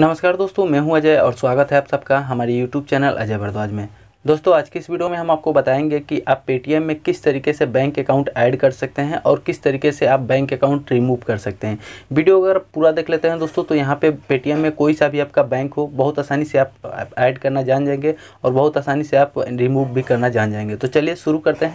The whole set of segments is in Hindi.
नमस्कार दोस्तों मैं हूं अजय और स्वागत है आप सबका हमारे YouTube चैनल अजय भारद्वाज में दोस्तों आज की इस वीडियो में हम आपको बताएंगे कि आप पेटीएम में किस तरीके से बैंक अकाउंट ऐड कर सकते हैं और किस तरीके से आप बैंक अकाउंट रिमूव कर सकते हैं वीडियो अगर पूरा देख लेते हैं दोस्तों तो यहाँ पे पेटीएम में कोई सा भी आपका बैंक हो बहुत आसानी से आप ऐड करना जान जाएंगे और बहुत आसानी से आप रिमूव भी करना जान जाएंगे तो चलिए शुरू करते हैं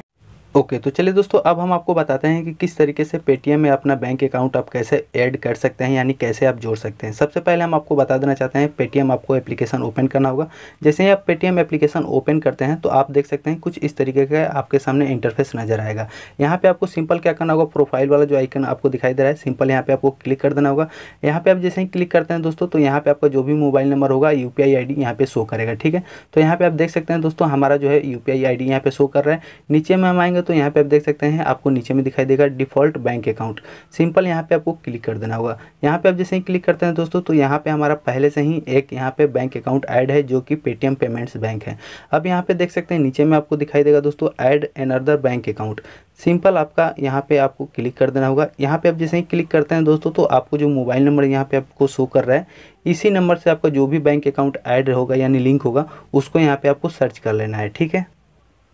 ओके okay, तो चलिए दोस्तों अब हम आपको बताते हैं कि किस तरीके से पेटीएम में अपना बैंक अकाउंट आप कैसे ऐड कर सकते हैं यानी कैसे आप जोड़ सकते हैं सबसे पहले हम आपको बता देना चाहते हैं पेटीएम आपको एप्लीकेशन ओपन करना होगा जैसे ही आप पेटीएम एप्लीकेशन ओपन करते हैं तो आप देख सकते हैं कुछ इस तरीके का आपके सामने इंटरफेस नजर आएगा यहाँ पर आपको सिंपल क्या करना होगा प्रोफाइल वाला जो आइकन आपको दिखाई दे रहा है सिंपल यहाँ पर आपको क्लिक कर देना होगा यहाँ पर आप जैसे ही क्लिक करते हैं दोस्तों तो यहाँ पर आपका जो भी मोबाइल नंबर होगा यू पी आई पे शो करेगा ठीक है तो यहाँ पर आप देख सकते हैं दोस्तों हमारा जो है यू पी आई पे शो कर रहा है नीचे में हम आएंगे करेंगे तो यहाँ पे आप देख सकते हैं आपको नीचे में दिखाई देगा डिफॉल्ट बैंक अकाउंट सिंपल यहाँ पे आपको क्लिक कर देना होगा यहाँ पे आप जैसे ही क्लिक करते हैं दोस्तों तो यहाँ पे हमारा पहले से ही एक यहाँ पे बैंक अकाउंट ऐड है जो कि पेटीएम पेमेंट्स बैंक है अब यहाँ पे देख सकते हैं नीचे में आपको दिखाई देगा दोस्तों add another bank account simple आपका यहाँ पे आपको क्लिक कर देना होगा यहाँ पे आप जैसे ही क्लिक करते हैं दोस्तों तो आपको जो मोबाइल नंबर यहाँ पे आपको शो कर रहा है इसी नंबर से आपका जो भी बैंक अकाउंट ऐड होगा यानी लिंक होगा उसको यहाँ पे आपको सर्च कर लेना है ठीक है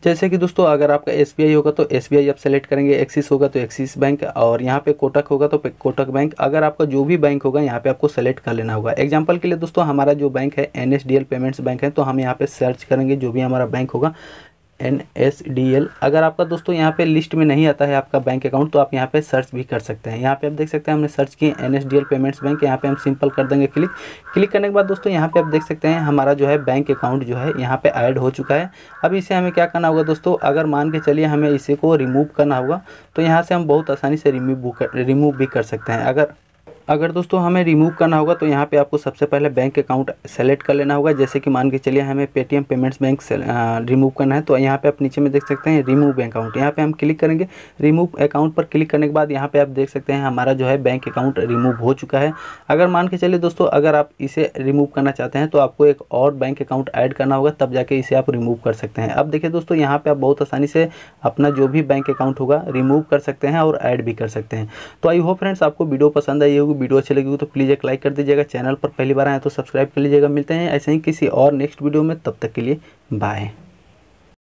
जैसे कि दोस्तों अगर आपका एस होगा तो एस बी आप सेलेक्ट करेंगे एक्सिस होगा तो एक्सिस बैंक और यहाँ पे कोटक होगा तो कोटक बैंक अगर आपका जो भी बैंक होगा यहाँ पे आपको सेलेक्ट कर लेना होगा एग्जाम्पल के लिए दोस्तों हमारा जो बैंक है एन पेमेंट्स बैंक है तो हम यहाँ पे सर्च करेंगे जो भी हमारा बैंक होगा एन एस डी एल अगर आपका दोस्तों यहाँ पे लिस्ट में नहीं आता है आपका बैंक अकाउंट तो आप यहाँ पे सर्च भी कर सकते हैं यहाँ पे आप देख सकते हैं हमने सर्च किए N S D L payments bank यहाँ पे हम सिंपल कर देंगे क्लिक क्लिक करने के बाद दोस्तों यहाँ पे आप देख सकते हैं हमारा जो है बैंक अकाउंट जो है यहाँ पर ऐड हो चुका है अब इसे हमें क्या करना होगा दोस्तों अगर मान के चलिए हमें इसे को रिमूव करना होगा तो यहाँ से हम बहुत आसानी से रिमूव रिमूव भी कर सकते हैं अगर अगर दोस्तों हमें रिमूव करना होगा तो यहाँ पे आपको सबसे पहले बैंक अकाउंट सेलेक्ट कर लेना होगा जैसे कि मान के चलिए हमें पेटीएम पेमेंट्स बैंक रिमूव करना है तो यहाँ पे आप नीचे में देख सकते हैं रिमूव अकाउंट यहाँ पे हम क्लिक करेंगे रिमूव अकाउंट पर क्लिक करने के बाद यहाँ पे आप देख सकते हैं हमारा जो है बैंक अकाउंट रिमूव हो चुका है अगर मान के चलिए दोस्तों अगर आप इसे रिमूव करना चाहते हैं तो आपको एक और बैंक अकाउंट ऐड करना होगा तब जाके इसे आप रिमूव कर सकते हैं अब देखिए दोस्तों यहाँ पर आप बहुत आसानी से अपना जो भी बैंक अकाउंट होगा रिमूव कर सकते हैं और ऐड भी कर सकते हैं तो आई होप फ्रेंड्स आपको वीडियो पसंद आई होगी वीडियो अच्छी लगी हो तो प्लीज़ एक लाइक कर दीजिएगा चैनल पर पहली बार आए तो सब्सक्राइब कर लीजिएगा मिलते हैं ऐसे ही किसी और नेक्स्ट वीडियो में तब तक के लिए बाय